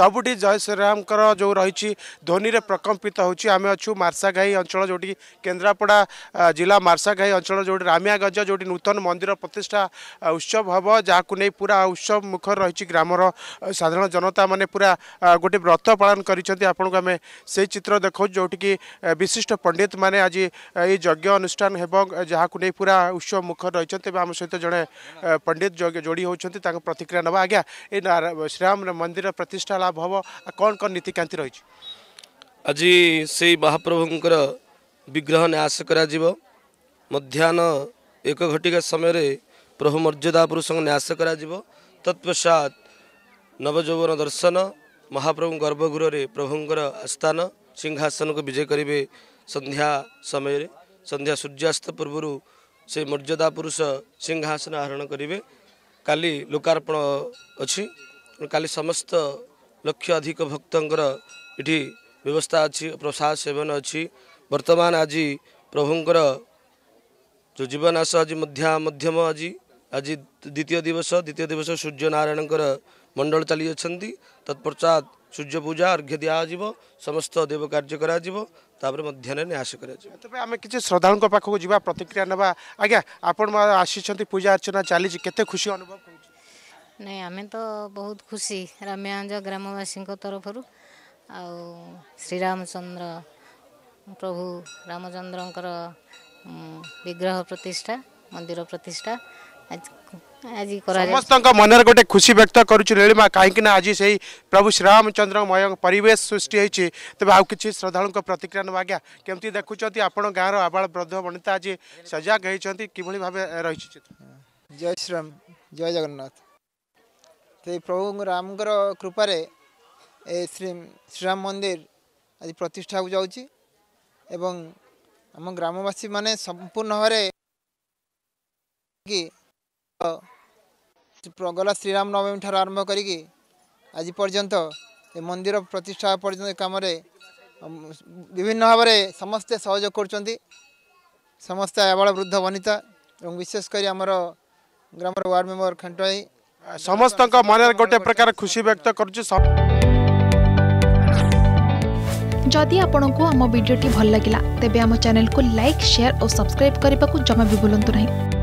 सबुठी जय श्रीराम जो रही ध्वनि प्रकम्पित होमें अच्छू मार्साघाई अंचल जो केन्द्रापड़ा जिला मार्साघाई अंचल जो रामियागज जो नूतन मंदिर प्रतिष्ठा उत्सव हम जहाँ को नहीं पूरा उत्सव मुखर रही ग्रामर साधारण जनता मैंने पूरा गोटे व्रत पालन करें से चित्र देखा जोटी की विशिष्ट पंडित मैंने आज ये यज्ञ अनुष्ठान जहाँ को नहीं पूरा उत्सव मुखर रही आम सहित जड़े पंडित जोड़ी होती प्रतिक्रिया ना आज्ञा ये श्रीराम मंदिर प्रतिष्ठा ଲାଭ ହେବ କ'ଣ କ'ଣ ନୀତିକାନ୍ତି ରହିଛି ଆଜି ସେଇ ମହାପ୍ରଭୁଙ୍କର ବିଗ୍ରହ ନ୍ୟାସ କରାଯିବ ମଧ୍ୟାହ୍ନ ଏକ ଘଟିକା ସମୟରେ ପ୍ରଭୁ ମର୍ଯ୍ୟାଦା ପୁରୁଷଙ୍କ ନ୍ୟାସ କରାଯିବ ତତ୍ପଶ୍ଚାତ୍ ନବଯୌବନ ଦର୍ଶନ ମହାପ୍ରଭୁ ଗର୍ଭଗୃହରେ ପ୍ରଭୁଙ୍କର ଆସ୍ଥାନ ସିଂହାସନକୁ ବିଜେ କରିବେ ସନ୍ଧ୍ୟା ସମୟରେ ସନ୍ଧ୍ୟା ସୂର୍ଯ୍ୟାସ୍ତ ପୂର୍ବରୁ ସେ ମର୍ଯ୍ୟାଦା ପୁରୁଷ ସିଂହାସନ ଆହରଣ କରିବେ କାଲି ଲୋକାର୍ପଣ ଅଛି କାଲି ସମସ୍ତ ଲକ୍ଷ ଅଧିକ ଭକ୍ତଙ୍କର ଏଠି ବ୍ୟବସ୍ଥା ଅଛି ପ୍ରସାଦ ସେବନ ଅଛି ବର୍ତ୍ତମାନ ଆଜି ପ୍ରଭୁଙ୍କର ଯେଉଁ ଜୀବନାଶ ଆଜି ମଧ୍ୟ ମଧ୍ୟମ ଆଜି ଆଜି ଦ୍ୱିତୀୟ ଦିବସ ଦ୍ୱିତୀୟ ଦିବସ ସୂର୍ଯ୍ୟନାରାୟଣଙ୍କର ମଣ୍ଡଳ ଚାଲିଅଛନ୍ତି ତତ୍ପଶ୍ଚାତ ସୂର୍ଯ୍ୟ ପୂଜା ଅର୍ଘ୍ୟ ଦିଆଯିବ ସମସ୍ତ ଦେବ କାର୍ଯ୍ୟ କରାଯିବ ତାପରେ ମଧ୍ୟାହ୍ନରେ ନ୍ୟାସ କରାଯିବ ତେବେ ଆମେ କିଛି ଶ୍ରଦ୍ଧାଳୁଙ୍କ ପାଖକୁ ଯିବା ପ୍ରତିକ୍ରିୟା ନେବା ଆଜ୍ଞା ଆପଣ ଆସିଛନ୍ତି ପୂଜା ଅର୍ଚ୍ଚନା ଚାଲିଛି କେତେ ଖୁସି ଅନୁଭବ କରୁଛନ୍ତି आमे तो बहुत खुसी रम्याज ग्रामवासीको तरफु आउ श्री रमचन्द्र प्रभु रमचन्द्र विग्रह प्रतिष्ठा मन्दिर प्रतिष्ठा आज समस्त मन गोटे खुशी व्यक्त गरुछु रेमाभु श्रीरमचन्द्र मे सृष्टि तपाईँ आउँक श्रद्धालुको प्रतिक्रिया नज्ञा के देखुँचि आप गाँ र आबा व्रध बनिता आज सजग है कि भाइ जय श्री जय जगन्नाथ ସେଇ ପ୍ରଭୁ ରାମଙ୍କର କୃପାରେ ଏ ଶ୍ରୀ ଶ୍ରୀରାମ ମନ୍ଦିର ଆଜି ପ୍ରତିଷ୍ଠାକୁ ଯାଉଛି ଏବଂ ଆମ ଗ୍ରାମବାସୀମାନେ ସମ୍ପୂର୍ଣ୍ଣ ଭାବରେ କି ପ୍ରଗଲା ଶ୍ରୀରାମ ନବମୀ ଠାରୁ ଆରମ୍ଭ କରିକି ଆଜି ପର୍ଯ୍ୟନ୍ତ ଏ ମନ୍ଦିର ପ୍ରତିଷ୍ଠା ପର୍ଯ୍ୟନ୍ତ କାମରେ ବିଭିନ୍ନ ଭାବରେ ସମସ୍ତେ ସହଯୋଗ କରୁଛନ୍ତି ସମସ୍ତେ ଆବଳ ବୃଦ୍ଧ ବନିତା ଏବଂ ବିଶେଷ କରି ଆମର ଗ୍ରାମର ୱାର୍ଡ଼ ମେମ୍ବର ଖେଣ୍ଟୁଆଇ ସମସ୍ତଙ୍କ ମନରେ ଗୋଟେ ପ୍ରକାର ଖୁସି ବ୍ୟକ୍ତ କରୁଛୁ ଯଦି ଆପଣଙ୍କୁ ଆମ ଭିଡ଼ିଓଟି ଭଲ ଲାଗିଲା ତେବେ ଆମ ଚ୍ୟାନେଲକୁ ଲାଇକ୍ ସେୟାର ଓ ସବସ୍କ୍ରାଇବ୍ କରିବାକୁ ଜମା ବି ଭୁଲନ୍ତୁ ନାହିଁ